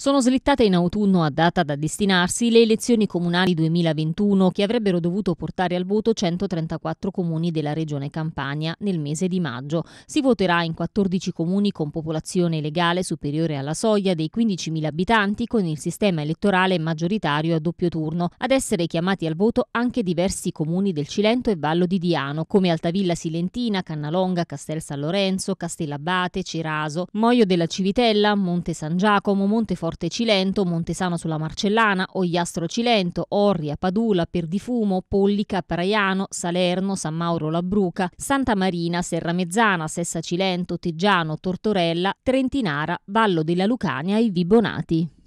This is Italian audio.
Sono slittate in autunno a data da destinarsi le elezioni comunali 2021 che avrebbero dovuto portare al voto 134 comuni della regione Campania nel mese di maggio. Si voterà in 14 comuni con popolazione legale superiore alla soglia dei 15.000 abitanti con il sistema elettorale maggioritario a doppio turno, ad essere chiamati al voto anche diversi comuni del Cilento e Vallo di Diano come Altavilla Silentina, Cannalonga, Castel San Lorenzo, Castellabate, Ceraso, Moio della Civitella, Monte San Giacomo, Monte Forte Forte Cilento, Montesano sulla Marcellana, Ogliastro Cilento, Orria, Padula, Perdifumo, Pollica, Praiano, Salerno, San Mauro la Bruca, Santa Marina, Serramezzana, Sessa Cilento, Teggiano, Tortorella, Trentinara, Vallo della Lucania e Vibonati.